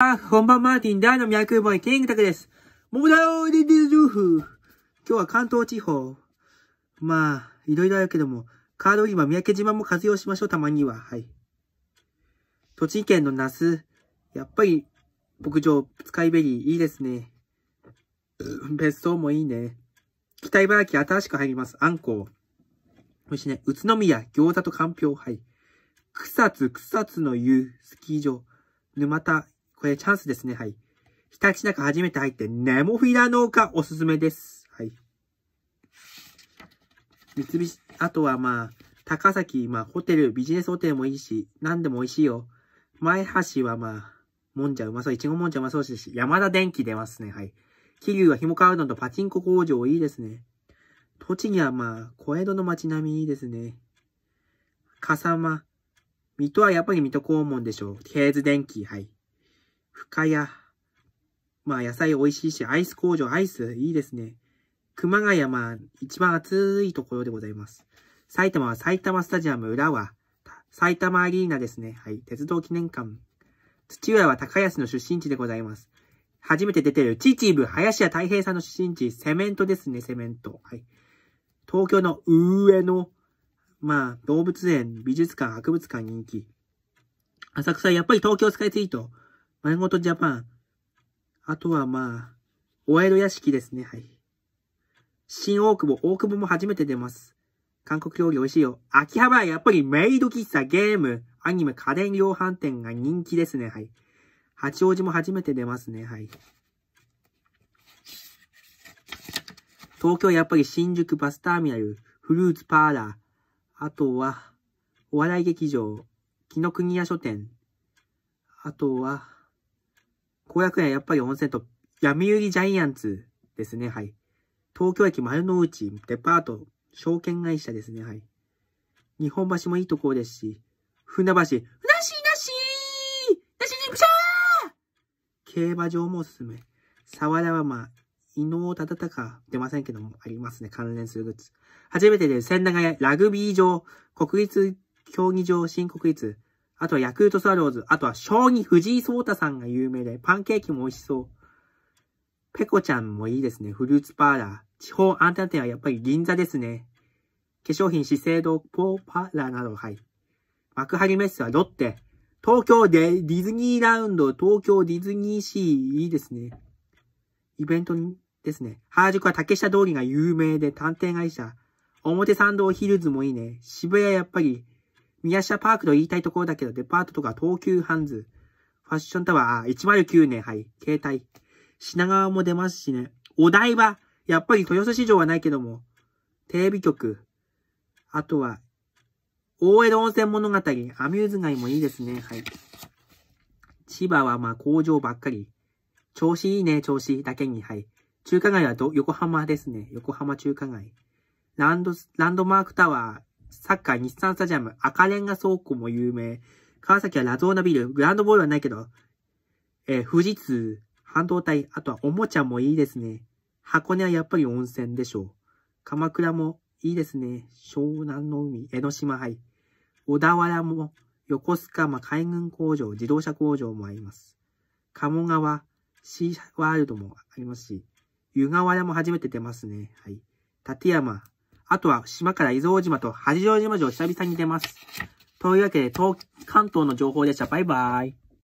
あ、本番マーティン大の脈ボーイ、キングタクです。もだよ、ディディルフ。今日は関東地方。まあ、いろいろあるけども、カード今、三宅島も活用しましょう、たまには。はい。栃木県の那須。やっぱり、牧場、スカイベリー、いいですね。別荘もいいね。北茨城、新しく入ります。あんこう。そしてね、宇都宮、餃子とかんぴょう。はい。草津、草津の湯、スキー場。沼田、これチャンスですね。はい。ひたちなか初めて入って、ネモフィラ農家おすすめです。はい。三菱、あとはまあ、高崎、まあ、ホテル、ビジネスホテルもいいし、何でも美味しいよ。前橋はまあ、もんじゃうまそう。いちごもんじゃうまそうし、山田電機出ますね。はい。桐生はひもかうどんとパチンコ工場いいですね。栃木はまあ、小江戸の街並みいいですね。笠間。水戸はやっぱり水戸黄門でしょう。ケーズ電機、はい。深谷。まあ野菜美味しいし、アイス工場、アイスいいですね。熊谷、まあ一番暑いところでございます。埼玉は埼玉スタジアム浦和、埼玉アリーナですね。はい、鉄道記念館。土浦は高安の出身地でございます。初めて出てるチーチーブ、林家太平さんの出身地、セメントですね、セメント。はい。東京の上野、まあ、動物園、美術館、博物館人気。浅草、やっぱり東京スカイツリーと、前ごとジャパン。あとはまあ、お江戸屋敷ですね、はい。新大久保、大久保も初めて出ます。韓国料理美味しいよ。秋葉原、やっぱりメイド喫茶、ゲーム、アニメ、家電量販店が人気ですね、はい。八王子も初めて出ますね、はい。東京やっぱり新宿バスターミナル、フルーツパーラー、あとは、お笑い劇場、木の国屋書店、あとは、公約園、やっぱり温泉と、闇ゆりジャイアンツですね、はい。東京駅丸の内、デパート、証券会社ですね、はい。日本橋もいいところですし、船橋、なしなしなしにくしゃー競馬場もおすすめ。沢田はまあ、伊能忠敬、出ませんけども、ありますね、関連するグッズ。初めてで、千長屋、ラグビー場、国立競技場、新国立、あとはヤクルトスワローズ。あとは将棋藤井聡太さんが有名で、パンケーキも美味しそう。ペコちゃんもいいですね。フルーツパーラー。地方アンテナ店はやっぱり銀座ですね。化粧品資生堂ポーパーラーなど、はい。幕張メッセはロッテ。東京でディズニーラウンド、東京ディズニーシー、いいですね。イベントですね。原宿は竹下通りが有名で探偵会社。表参道ヒルズもいいね。渋谷やっぱり宮下パークと言いたいところだけど、デパートとか東急ハンズ、ファッションタワー、109年、はい、携帯。品川も出ますしね。お台場、やっぱり豊洲市場はないけども、テレビ局、あとは、大江戸温泉物語、アミューズ街もいいですね、はい。千葉はまあ工場ばっかり。調子いいね、調子だけに、はい。中華街はど横浜ですね。横浜中華街。ランド、ランドマークタワー、サッカー日産スタジアム、赤レンガ倉庫も有名。川崎はラゾーナビル、グランドボールはないけど、えー、富士通、半導体、あとはおもちゃもいいですね。箱根はやっぱり温泉でしょう。鎌倉もいいですね。湘南の海、江ノ島はい。小田原も、横須賀、まあ、海軍工場、自動車工場もあります。鴨川、シーワールドもありますし、湯河原も初めて出ますね。はい。立山、あとは島から伊豆大島と八丈島城を久々に出ます。というわけで、東、関東の情報でした。バイバイ。